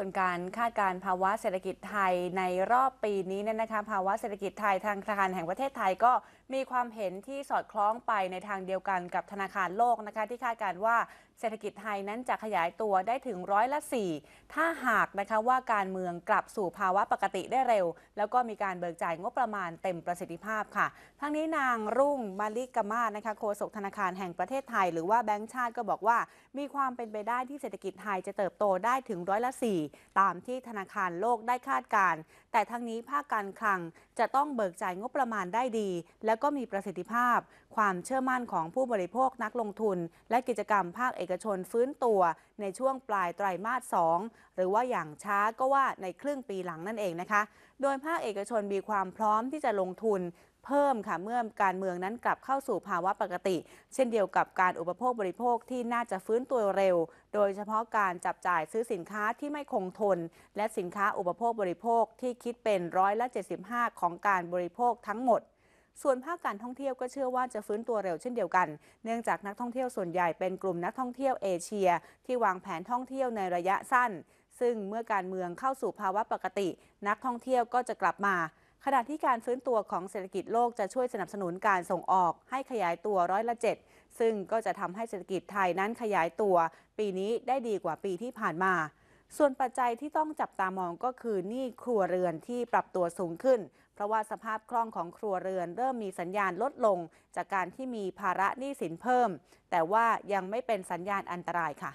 ส่วนการคาดการภาวะเศรษฐกิจไทยในรอบปีนี้เนี่ยนะคะภาวะเศรษฐกิจไทยทางธนาคารแห่งประเทศไทยก็มีความเห็นที่สอดคล้องไปในทางเดียวกันกับธนาคารโลกนะคะที่คาดการว่าเศรษฐกิจไทยนั้นจะขยายตัวได้ถึงร้อยละ4ถ้าหากนะคะว่าการเมืองกลับสู่ภาวะปกติได้เร็ว แล้วก็มีการเบิกจ่ายงบประมาณเต็มประสิทธิภาพค่ะ ทั้งนี้นางรุ่งมาลิกามานะคะโฆษกธนาคารแห่งประเทศไทย หรือว่าแบงก์ชาติก็บอกว่ามีความเป็นไปได้ที่เศรษฐกิจไทย จะเติบโตได้ถึงร้อยละ4ตามที่ธนาคารโลกได้คาดการ แต่ทั้งนี้ภาคการคลังจะต้องเบิกจ่ายงบประมาณได้ดี และก็มีประสิทธิภาพ ความเชื่อมั่นของผู้บริโภคนักลงทุน และกิจกรรมภาคเอกชนฟื้นตัวในช่วงปลายไตรมาส2หรือว่าอย่างช้าก็ว่าในครึ่งปีหลังนั่นเองนะคะ โดยภาคเอกชนมีความพร้อมที่จะลงทุนเพิ่มค่ะเมื่อการเมืองนั้นกลับเข้าสู่ภาวะปกติ เช่นเดียวกับการอุปโภคบริโภคที่น่าจะฟื้นตัวเร็ว โดยเฉพาะการจับจ่ายซื้อสินค้าที่ไม่คงทน และสินค้าอุปโภคบริโภคที่คิดเป็นร้อยละ75 ของการบริโภคทั้งหมด ส่วนภาคการท่องเที่ยวก็เชื่อว่าจะฟื้นตัวเร็ว เช่นเดียวกันเนื่องจากนักท่องเที่ยวส่วนใหญ่เป็นกลุ่มนักท่องเที่ยวเอเชีย ที่วางแผนท่องเที่ยวในระยะสั้น ซึ่งเมื่อการเมืองเข้าสู่ภาวะปกติ นักท่องเที่ยวก็จะกลับมาขณะที่การฟื้นตัวของเศรษฐกิจโลกจะช่วยสนับสนุนการส่งออก ให้ขยายตัวร้อยละ 7 ซึ่งก็จะทำให้เศรษฐกิจไทยนั้นขยายตัวปีนี้ได้ดีกว่าปีที่ผ่านมา ส่วนปัจจัยที่ต้องจับตามองก็คือหนี้ครัวเรือนที่ปรับตัวสูงขึ้น เพราะว่าสภาพคล่องของครัวเรือน เริ่มมีสัญญาณลดลงจากการที่มีภาระหนี้สินเพิ่ม แต่ว่ายังไม่เป็นสัญญาณอันตรายค่ะ